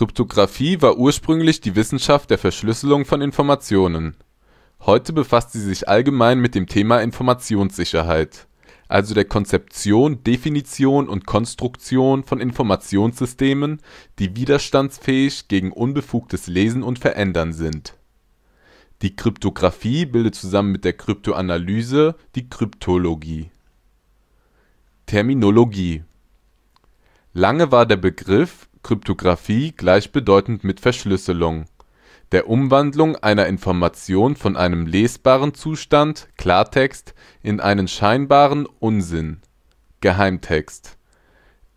Kryptographie war ursprünglich die Wissenschaft der Verschlüsselung von Informationen. Heute befasst sie sich allgemein mit dem Thema Informationssicherheit, also der Konzeption, Definition und Konstruktion von Informationssystemen, die widerstandsfähig gegen unbefugtes Lesen und Verändern sind. Die Kryptographie bildet zusammen mit der Kryptoanalyse die Kryptologie. Terminologie Lange war der Begriff Kryptographie gleichbedeutend mit Verschlüsselung, der Umwandlung einer Information von einem lesbaren Zustand (Klartext) in einen scheinbaren Unsinn (Geheimtext).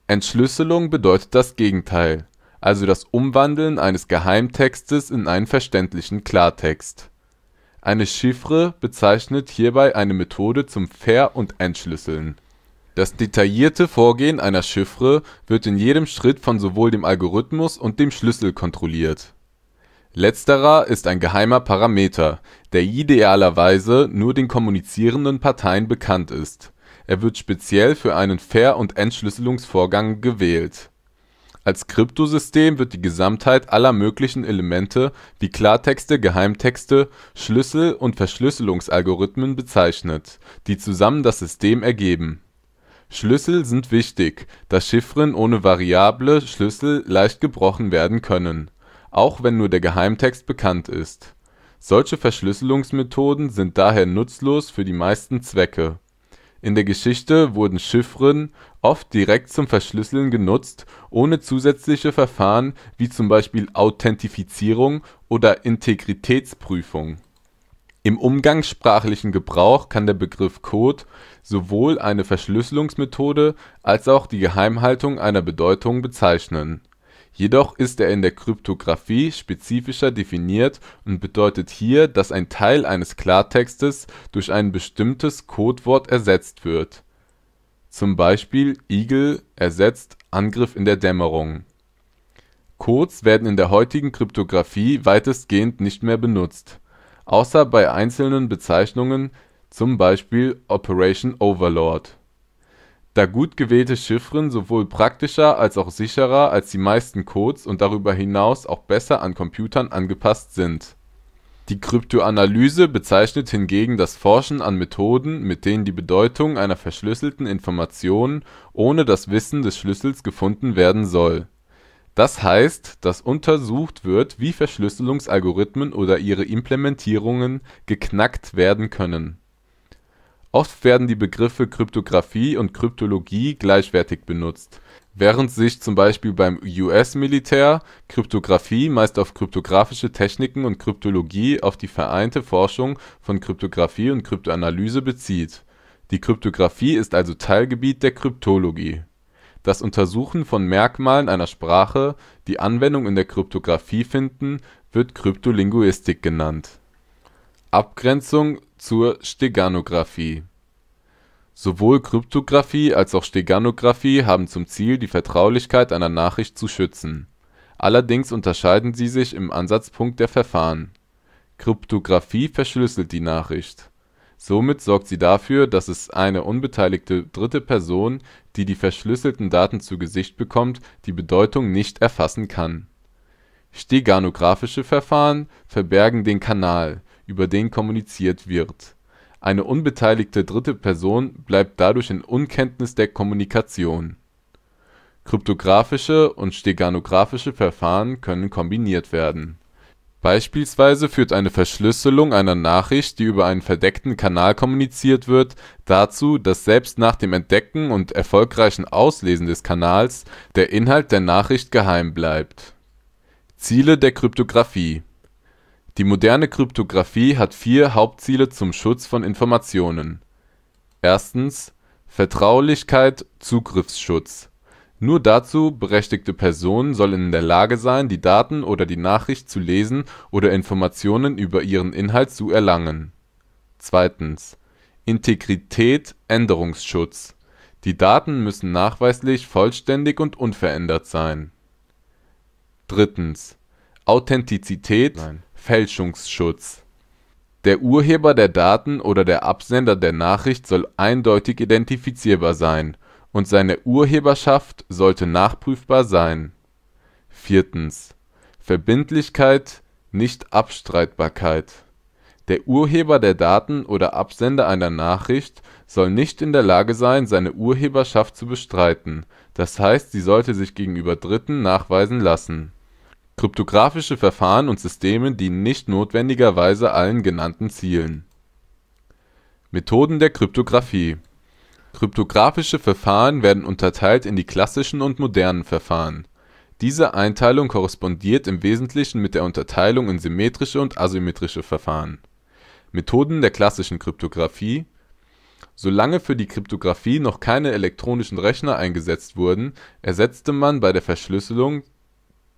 Entschlüsselung bedeutet das Gegenteil, also das Umwandeln eines Geheimtextes in einen verständlichen Klartext. Eine Chiffre bezeichnet hierbei eine Methode zum Ver und Entschlüsseln das detaillierte Vorgehen einer Chiffre wird in jedem Schritt von sowohl dem Algorithmus und dem Schlüssel kontrolliert. Letzterer ist ein geheimer Parameter, der idealerweise nur den kommunizierenden Parteien bekannt ist. Er wird speziell für einen Ver und Entschlüsselungsvorgang gewählt. Als Kryptosystem wird die Gesamtheit aller möglichen Elemente wie Klartexte, Geheimtexte, Schlüssel und Verschlüsselungsalgorithmen bezeichnet, die zusammen das System ergeben Schlüssel sind wichtig, da Chiffren ohne variable Schlüssel leicht gebrochen werden können, auch wenn nur der Geheimtext bekannt ist. Solche Verschlüsselungsmethoden sind daher nutzlos für die meisten Zwecke. In der Geschichte wurden Chiffren oft direkt zum Verschlüsseln genutzt, ohne zusätzliche Verfahren wie zum Beispiel Authentifizierung oder Integritätsprüfung im umgangssprachlichen Gebrauch kann der Begriff Code sowohl eine Verschlüsselungsmethode als auch die Geheimhaltung einer Bedeutung bezeichnen. Jedoch ist er in der Kryptographie spezifischer definiert und bedeutet hier, dass ein Teil eines Klartextes durch ein bestimmtes Codewort ersetzt wird (zum Beispiel Eagle ersetzt Angriff in der Dämmerung). Codes werden in der heutigen Kryptographie weitestgehend nicht mehr benutzt außer bei einzelnen Bezeichnungen zum Beispiel Operation Overlord), da gut gewählte Chiffren sowohl praktischer als auch sicherer als die meisten Codes und darüber hinaus auch besser an Computern angepasst sind. Die Kryptoanalyse bezeichnet hingegen das Forschen an Methoden, mit denen die Bedeutung einer verschlüsselten Information ohne das Wissen des Schlüssels gefunden werden soll das heißt, dass untersucht wird, wie Verschlüsselungsalgorithmen oder ihre Implementierungen geknackt werden können. Oft werden die Begriffe Kryptographie und Kryptologie gleichwertig benutzt, während sich zum Beispiel beim US-Militär Kryptographie meist auf kryptographische Techniken und Kryptologie auf die vereinte Forschung von Kryptographie und Kryptoanalyse bezieht. Die Kryptographie ist also Teilgebiet der Kryptologie das Untersuchen von Merkmalen einer Sprache, die Anwendung in der Kryptographie finden, wird Kryptolinguistik genannt. Abgrenzung zur Steganographie Sowohl Kryptographie als auch Steganographie haben zum Ziel, die Vertraulichkeit einer Nachricht zu schützen. Allerdings unterscheiden sie sich im Ansatzpunkt der Verfahren. Kryptographie verschlüsselt die Nachricht. Somit sorgt sie dafür, dass es eine unbeteiligte dritte Person die die verschlüsselten Daten zu Gesicht bekommt, die Bedeutung nicht erfassen kann. Steganographische Verfahren verbergen den Kanal, über den kommuniziert wird. Eine unbeteiligte dritte Person bleibt dadurch in Unkenntnis der Kommunikation. Kryptographische und steganographische Verfahren können kombiniert werden Beispielsweise führt eine Verschlüsselung einer Nachricht, die über einen verdeckten Kanal kommuniziert wird, dazu, dass selbst nach dem Entdecken und erfolgreichen Auslesen des Kanals der Inhalt der Nachricht geheim bleibt. Ziele der Kryptographie Die moderne Kryptographie hat vier Hauptziele zum Schutz von Informationen: Vertraulichkeit, Zugriffsschutz nur dazu berechtigte Personen sollen in der Lage sein, die Daten oder die Nachricht zu lesen oder Informationen über ihren Inhalt zu erlangen. Integrität Änderungsschutz: Die Daten müssen nachweislich vollständig und unverändert sein. Authentizität Fälschungsschutz: Der Urheber der Daten oder der Absender der Nachricht soll eindeutig identifizierbar sein und seine Urheberschaft sollte nachprüfbar sein. Verbindlichkeit, nicht Abstreitbarkeit. Der Urheber der Daten oder Absender einer Nachricht soll nicht in der Lage sein, seine Urheberschaft zu bestreiten, d. h. sie sollte sich gegenüber Dritten nachweisen lassen. Kryptographische Verfahren und Systeme dienen nicht notwendigerweise allen genannten Zielen. Methoden der Kryptographie Kryptographische Verfahren werden unterteilt in die klassischen und modernen Verfahren. Diese Einteilung korrespondiert im Wesentlichen mit der Unterteilung in symmetrische und asymmetrische Verfahren. Methoden der klassischen Kryptographie Solange für die Kryptographie noch keine elektronischen Rechner eingesetzt wurden, ersetzte man bei der Verschlüsselung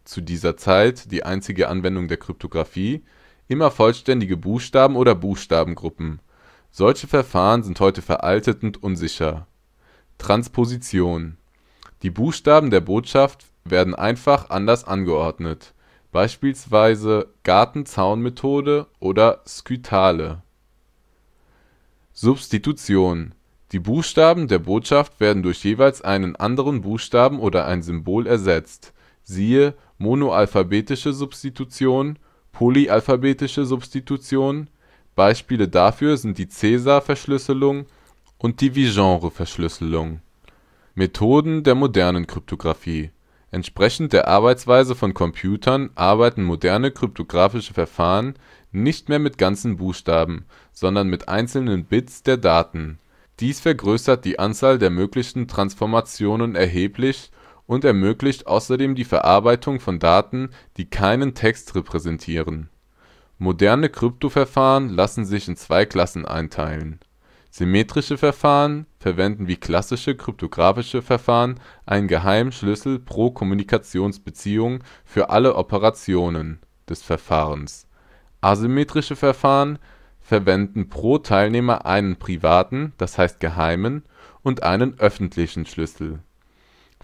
(zu dieser Zeit die einzige Anwendung der Kryptographie) immer vollständige Buchstaben oder Buchstabengruppen solche Verfahren sind heute veraltet und unsicher. Transposition: Die Buchstaben der Botschaft werden einfach anders angeordnet, beispielsweise Gartenzaunmethode oder Skytale. Substitution: Die Buchstaben der Botschaft werden durch jeweils einen anderen Buchstaben oder ein Symbol ersetzt (siehe Monoalphabetische Substitution, Polyalphabetische Substitution Beispiele dafür sind die Caesar-Verschlüsselung und die Vigenère-Verschlüsselung. Methoden der modernen Kryptographie Entsprechend der Arbeitsweise von Computern arbeiten moderne kryptographische Verfahren nicht mehr mit ganzen Buchstaben, sondern mit einzelnen Bits der Daten. Dies vergrößert die Anzahl der möglichen Transformationen erheblich und ermöglicht außerdem die Verarbeitung von Daten, die keinen Text repräsentieren Moderne Kryptoverfahren lassen sich in zwei Klassen einteilen: Symmetrische Verfahren verwenden wie klassische kryptographische Verfahren einen geheimen Schlüssel pro Kommunikationsbeziehung für alle Operationen des Verfahrens. Asymmetrische Verfahren verwenden pro Teilnehmer einen privaten das heißt geheimen) und einen öffentlichen Schlüssel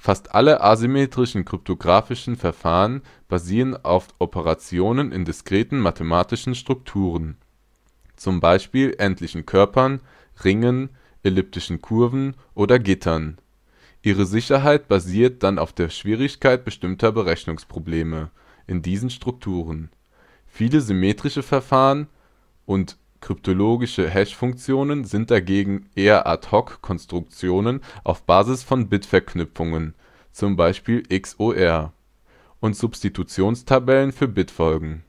Fast alle asymmetrischen kryptographischen Verfahren basieren auf Operationen in diskreten mathematischen Strukturen (zum Beispiel endlichen Körpern, Ringen, elliptischen Kurven oder Gittern). Ihre Sicherheit basiert dann auf der Schwierigkeit bestimmter Berechnungsprobleme in diesen Strukturen. Viele symmetrische Verfahren und Kryptologische Hashfunktionen sind dagegen eher Ad-hoc-Konstruktionen auf Basis von Bitverknüpfungen (z. B. XOR) und Substitutionstabellen für Bitfolgen.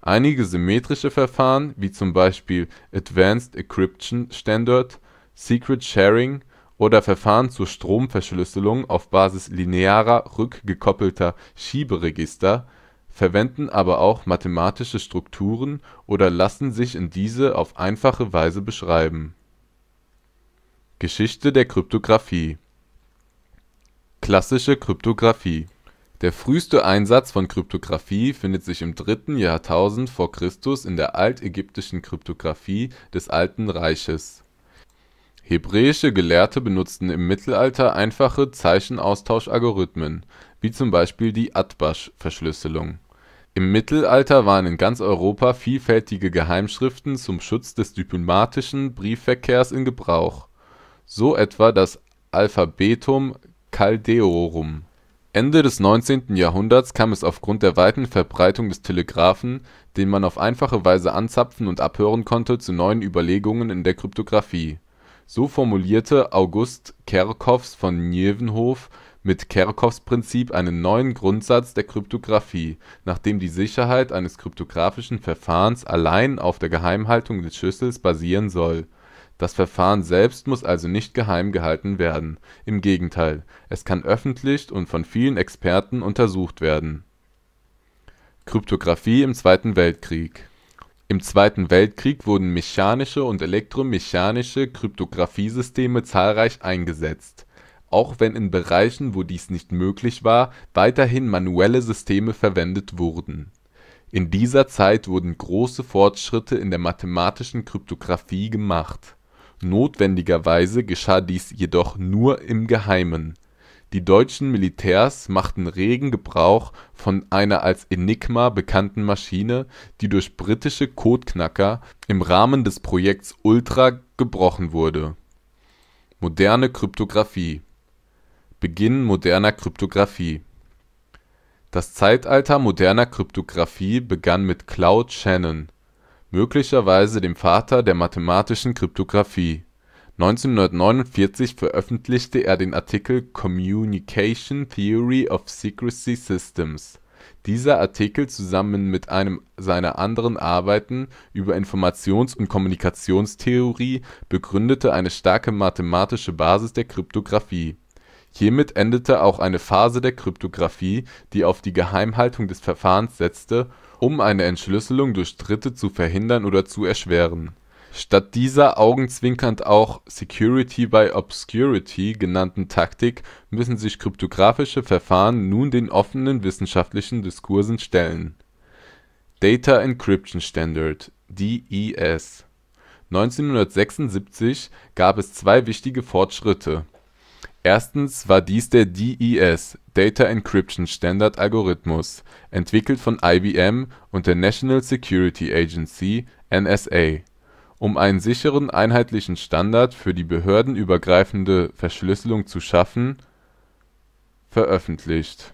Einige symmetrische Verfahren, wie z. B. Advanced Encryption Standard, Secret Sharing oder Verfahren zur Stromverschlüsselung auf Basis linearer rückgekoppelter Schieberegister verwenden aber auch mathematische Strukturen oder lassen sich in diese auf einfache Weise beschreiben. Geschichte der Kryptographie Klassische Kryptographie Der früheste Einsatz von Kryptographie findet sich im dritten Jahrtausend vor Christus in der altägyptischen Kryptographie des Alten Reiches. Hebräische Gelehrte benutzten im Mittelalter einfache Zeichenaustausch-Algorithmen, wie z. B. die atbash verschlüsselung im Mittelalter waren in ganz Europa vielfältige Geheimschriften zum Schutz des diplomatischen Briefverkehrs in Gebrauch, so etwa das Alphabetum Caldeorum. Ende des 19. Jahrhunderts kam es aufgrund der weiten Verbreitung des Telegraphen, den man auf einfache Weise anzapfen und abhören konnte, zu neuen Überlegungen in der Kryptographie. So formulierte August Kerckhoffs von Nieuwenhof mit Kerckhoffs’ Prinzip einen neuen Grundsatz der Kryptographie, nach dem die Sicherheit eines kryptographischen Verfahrens allein auf der Geheimhaltung des Schlüssels basieren soll. Das Verfahren selbst muss also nicht geheim gehalten werden, im Gegenteil, es kann öffentlich und von vielen Experten untersucht werden. Kryptographie im Zweiten Weltkrieg Im Zweiten Weltkrieg wurden mechanische und elektromechanische Kryptographiesysteme zahlreich eingesetzt auch wenn in Bereichen, wo dies nicht möglich war, weiterhin manuelle Systeme verwendet wurden. In dieser Zeit wurden große Fortschritte in der mathematischen Kryptographie gemacht. Notwendigerweise geschah dies jedoch nur im Geheimen. Die deutschen Militärs machten regen Gebrauch von einer als Enigma bekannten Maschine, die durch britische Codeknacker im Rahmen des Projekts Ultra gebrochen wurde. Moderne Kryptographie Beginn moderner Kryptographie Das Zeitalter moderner Kryptographie begann mit Claude Shannon, möglicherweise dem Vater der mathematischen Kryptographie. 1949 veröffentlichte er den Artikel Communication Theory of Secrecy Systems. Dieser Artikel zusammen mit einem seiner anderen Arbeiten über Informations und Kommunikationstheorie begründete eine starke mathematische Basis der Kryptographie Hiermit endete auch eine Phase der Kryptographie, die auf die Geheimhaltung des Verfahrens setzte, um eine Entschlüsselung durch Dritte zu verhindern oder zu erschweren. Statt dieser augenzwinkernd auch Security by Obscurity genannten Taktik müssen sich kryptographische Verfahren nun den offenen wissenschaftlichen Diskursen stellen. Data Encryption Standard e (DES) 1976 gab es zwei wichtige Fortschritte Erstens war dies der DES (Data Encryption Standard Algorithmus), entwickelt von IBM und der National Security Agency (NSA), um einen sicheren, einheitlichen Standard für die behördenübergreifende Verschlüsselung zu schaffen, veröffentlicht.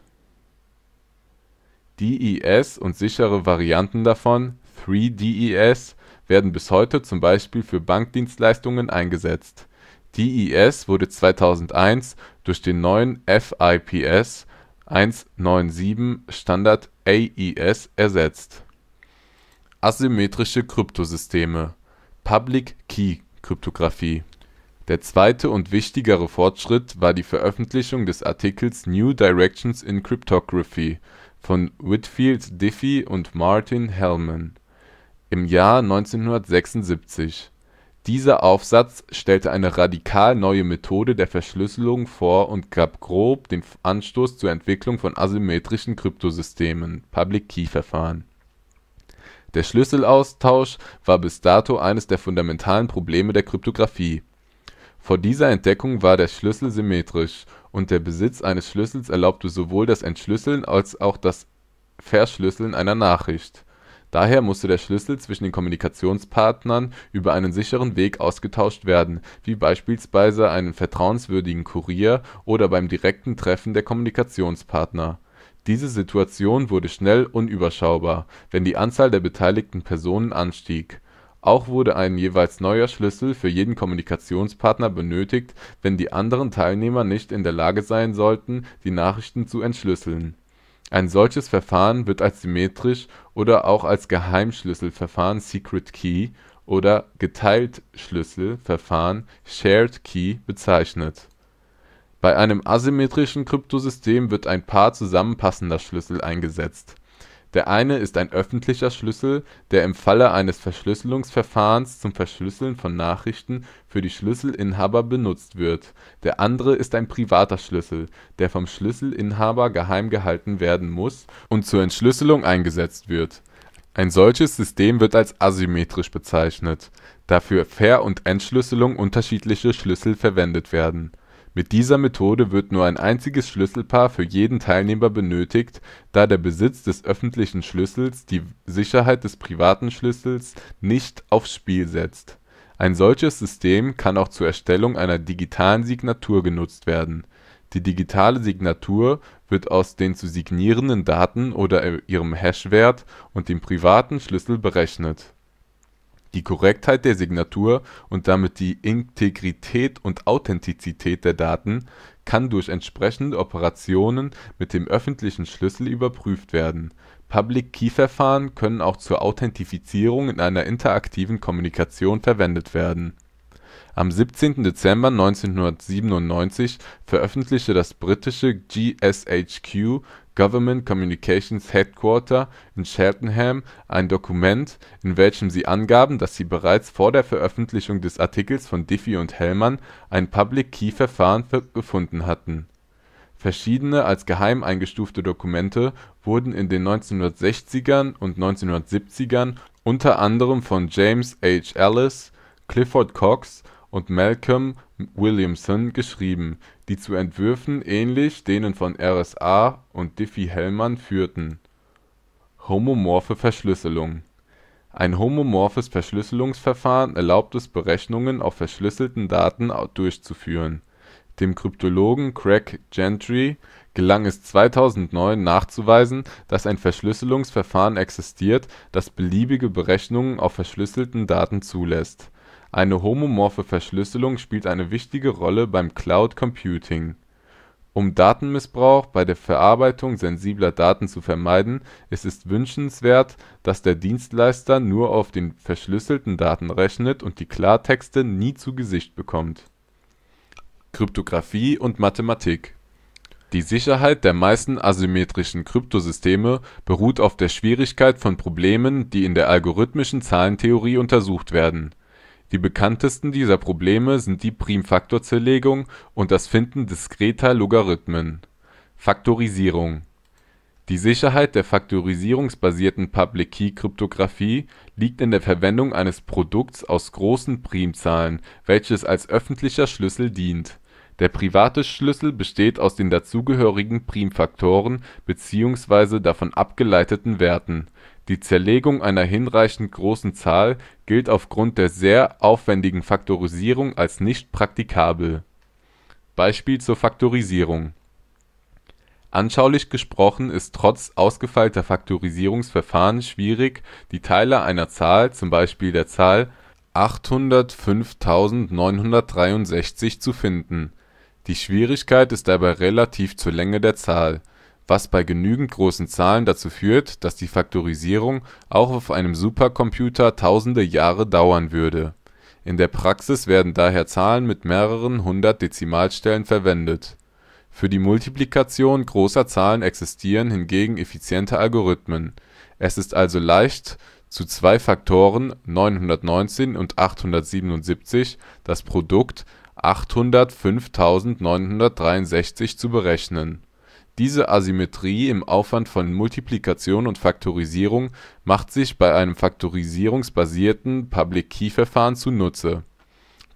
DES und sichere Varianten davon (3DES) werden bis heute zum Beispiel für Bankdienstleistungen eingesetzt DES wurde 2001 durch den neuen FIPS 197-Standard AES ersetzt. Asymmetrische Kryptosysteme Public-Key-Kryptographie Der zweite und wichtigere Fortschritt war die Veröffentlichung des Artikels New Directions in Cryptography von Whitfield Diffie und Martin Hellman im Jahr 1976 dieser Aufsatz stellte eine radikal neue Methode der Verschlüsselung vor und gab grob den Anstoß zur Entwicklung von asymmetrischen Kryptosystemen (Public-Key-Verfahren). Der Schlüsselaustausch war bis dato eines der fundamentalen Probleme der Kryptographie. Vor dieser Entdeckung war der Schlüssel symmetrisch, und der Besitz eines Schlüssels erlaubte sowohl das Entschlüsseln als auch das Verschlüsseln einer Nachricht Daher musste der Schlüssel zwischen den Kommunikationspartnern über einen sicheren Weg ausgetauscht werden, wie beispielsweise einen vertrauenswürdigen Kurier oder beim direkten Treffen der Kommunikationspartner. Diese Situation wurde schnell unüberschaubar, wenn die Anzahl der beteiligten Personen anstieg. Auch wurde ein jeweils neuer Schlüssel für jeden Kommunikationspartner benötigt, wenn die anderen Teilnehmer nicht in der Lage sein sollten, die Nachrichten zu entschlüsseln ein solches Verfahren wird als symmetrisch oder auch als Geheimschlüsselverfahren (Secret Key) oder Geteiltschlüsselverfahren (Shared Key) bezeichnet. Bei einem asymmetrischen Kryptosystem wird ein Paar zusammenpassender Schlüssel eingesetzt der eine ist ein öffentlicher Schlüssel, der im Falle eines Verschlüsselungsverfahrens zum Verschlüsseln von Nachrichten für die Schlüsselinhaber benutzt wird. Der andere ist ein privater Schlüssel, der vom Schlüsselinhaber geheim gehalten werden muss und zur Entschlüsselung eingesetzt wird. Ein solches System wird als asymmetrisch bezeichnet, da für Ver und Entschlüsselung unterschiedliche Schlüssel verwendet werden mit dieser Methode wird nur ein einziges Schlüsselpaar für jeden Teilnehmer benötigt, da der Besitz des öffentlichen Schlüssels die Sicherheit des privaten Schlüssels nicht aufs Spiel setzt. Ein solches System kann auch zur Erstellung einer digitalen Signatur genutzt werden. Die digitale Signatur wird aus den zu signierenden Daten oder ihrem Hash-Wert und dem privaten Schlüssel berechnet die Korrektheit der Signatur und damit die Integrität und Authentizität der Daten kann durch entsprechende Operationen mit dem öffentlichen Schlüssel überprüft werden. Public-Key-Verfahren können auch zur Authentifizierung in einer interaktiven Kommunikation verwendet werden. Am 17. Dezember 1997 veröffentlichte das britische GCHQ Government Communications Headquarter in Cheltenham ein Dokument, in welchem sie angaben, dass sie bereits vor der Veröffentlichung des Artikels von Diffie und Hellman ein Public-Key-Verfahren gefunden hatten. Verschiedene als geheim eingestufte Dokumente wurden in den 1960ern und 1970ern unter anderem von James H. Ellis, Clifford Cocks und Malcolm Williamson geschrieben, die zu Entwürfen ähnlich denen von RSA und Diffie-Hellman führten. Homomorphe Verschlüsselung Ein homomorphes Verschlüsselungsverfahren erlaubt es, Berechnungen auf verschlüsselten Daten durchzuführen. Dem Kryptologen Craig Gentry gelang es 2009 nachzuweisen, dass ein Verschlüsselungsverfahren existiert, das beliebige Berechnungen auf verschlüsselten Daten zulässt eine homomorphe Verschlüsselung spielt eine wichtige Rolle beim Cloud Computing. Um Datenmissbrauch bei der Verarbeitung sensibler Daten zu vermeiden, ist es wünschenswert, dass der Dienstleister nur auf den verschlüsselten Daten rechnet und die Klartexte nie zu Gesicht bekommt. Kryptographie und Mathematik Die Sicherheit der meisten asymmetrischen Kryptosysteme beruht auf der Schwierigkeit von Problemen, die in der algorithmischen Zahlentheorie untersucht werden die bekanntesten dieser Probleme sind die Primfaktorzerlegung und das Finden diskreter Logarithmen. Faktorisierung: Die Sicherheit der faktorisierungsbasierten Public-Key-Kryptographie liegt in der Verwendung eines Produkts aus großen Primzahlen, welches als öffentlicher Schlüssel dient. Der private Schlüssel besteht aus den dazugehörigen Primfaktoren bzw. davon abgeleiteten Werten die Zerlegung einer hinreichend großen Zahl gilt aufgrund der sehr aufwändigen Faktorisierung als nicht praktikabel. Beispiel zur Faktorisierung: Anschaulich gesprochen ist trotz ausgefeilter Faktorisierungsverfahren schwierig, die Teile einer Zahl (z. B. der Zahl 805963) zu finden. Die Schwierigkeit ist dabei relativ zur Länge der Zahl was bei genügend großen Zahlen dazu führt, dass die Faktorisierung auch auf einem Supercomputer tausende Jahre dauern würde. In der Praxis werden daher Zahlen mit mehreren hundert Dezimalstellen verwendet. Für die Multiplikation großer Zahlen existieren hingegen effiziente Algorithmen. Es ist also leicht, zu zwei Faktoren (919 und 877) das Produkt 805963 zu berechnen diese Asymmetrie im Aufwand von Multiplikation und Faktorisierung macht sich bei einem faktorisierungsbasierten Public-Key-Verfahren zunutze.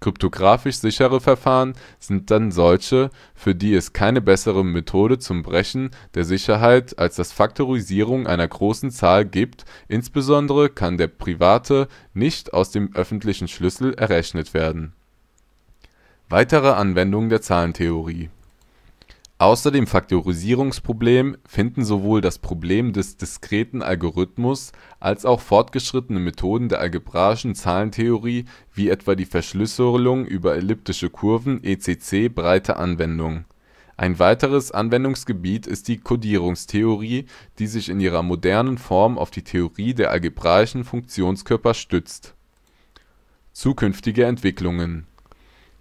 Kryptographisch sichere Verfahren sind dann solche, für die es keine bessere Methode zum Brechen der Sicherheit als das Faktorisieren einer großen Zahl gibt, insbesondere kann der private nicht aus dem öffentlichen Schlüssel errechnet werden. Weitere Anwendungen der Zahlentheorie Außer dem Faktorisierungsproblem finden sowohl das Problem des diskreten Algorithmus als auch fortgeschrittene Methoden der algebraischen Zahlentheorie wie etwa die Verschlüsselung über elliptische Kurven (ECC) breite Anwendung. Ein weiteres Anwendungsgebiet ist die Codierungstheorie, die sich in ihrer modernen Form auf die Theorie der algebraischen Funktionenkörper stützt. Zukünftige Entwicklungen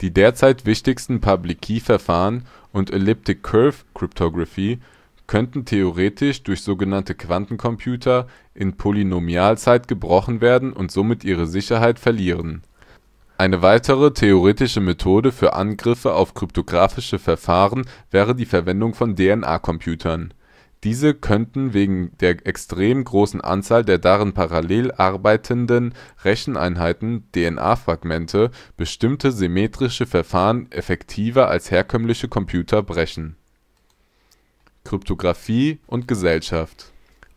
Die derzeit wichtigsten Public-Key-Verfahren und Elliptic Curve Cryptography könnten theoretisch durch sogenannte Quantencomputer in Polynomialzeit gebrochen werden und somit ihre Sicherheit verlieren. Eine weitere theoretische Methode für Angriffe auf kryptographische Verfahren wäre die Verwendung von DNA-Computern diese könnten wegen der extrem großen Anzahl der darin parallel arbeitenden Recheneinheiten (DNA-Fragmente) bestimmte symmetrische Verfahren effektiver als herkömmliche Computer brechen. Kryptographie und Gesellschaft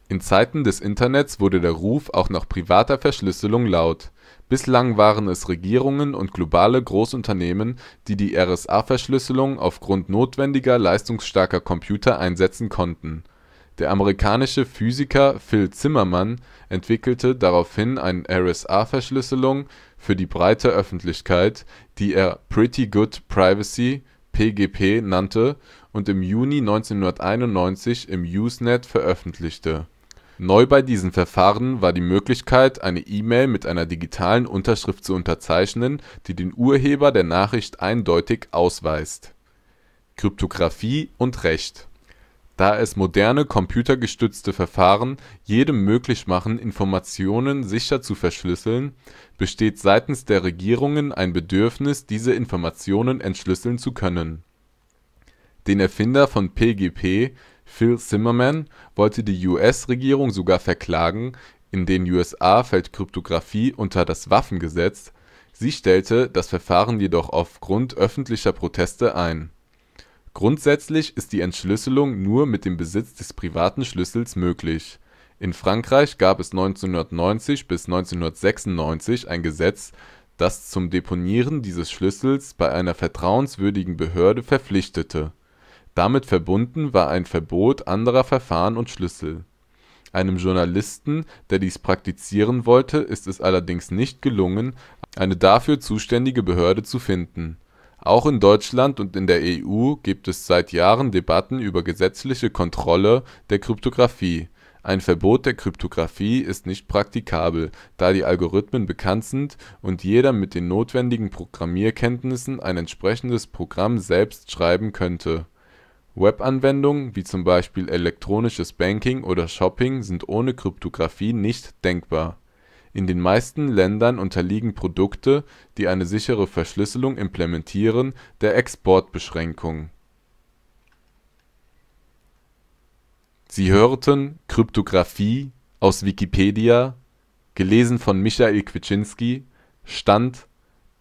In Zeiten des Internets wurde der Ruf auch nach privater Verschlüsselung laut. Bislang waren es Regierungen und globale Großunternehmen, die die RSA-Verschlüsselung aufgrund notwendiger leistungsstarker Computer einsetzen konnten der amerikanische Physiker Phil Zimmermann entwickelte daraufhin eine RSA-Verschlüsselung für die breite Öffentlichkeit, die er Pretty Good Privacy (PGP) nannte und im Juni 1991 im Usenet veröffentlichte. Neu bei diesem Verfahren war die Möglichkeit, eine E-Mail mit einer digitalen Unterschrift zu unterzeichnen, die den Urheber der Nachricht eindeutig ausweist. Kryptographie und Recht da es moderne computergestützte Verfahren jedem möglich machen, Informationen sicher zu verschlüsseln, besteht seitens der Regierungen ein Bedürfnis, diese Informationen entschlüsseln zu können. Den Erfinder von PGP, Phil Zimmerman, wollte die US-Regierung sogar verklagen. In den USA fällt Kryptographie unter das Waffengesetz, sie stellte das Verfahren jedoch aufgrund öffentlicher Proteste ein Grundsätzlich ist die Entschlüsselung nur mit dem Besitz des privaten Schlüssels möglich. In Frankreich gab es 1990 bis 1996 ein Gesetz, das zum Deponieren dieses Schlüssels bei einer vertrauenswürdigen Behörde verpflichtete. Damit verbunden war ein Verbot anderer Verfahren und Schlüssel. Einem Journalisten, der dies praktizieren wollte, ist es allerdings nicht gelungen, eine dafür zuständige Behörde zu finden auch in Deutschland und in der EU gibt es seit Jahren Debatten über gesetzliche Kontrolle der Kryptographie. Ein Verbot der Kryptographie ist nicht praktikabel, da die Algorithmen bekannt sind und jeder mit den notwendigen Programmierkenntnissen ein entsprechendes Programm selbst schreiben könnte. Webanwendungen wie zum Beispiel elektronisches Banking oder Shopping sind ohne Kryptographie nicht denkbar in den meisten Ländern unterliegen Produkte, die eine sichere Verschlüsselung implementieren, der Exportbeschränkung. Sie hörten Kryptographie, aus Wikipedia, gelesen von Michael Klitschinski. Stand: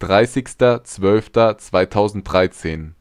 30.12.2013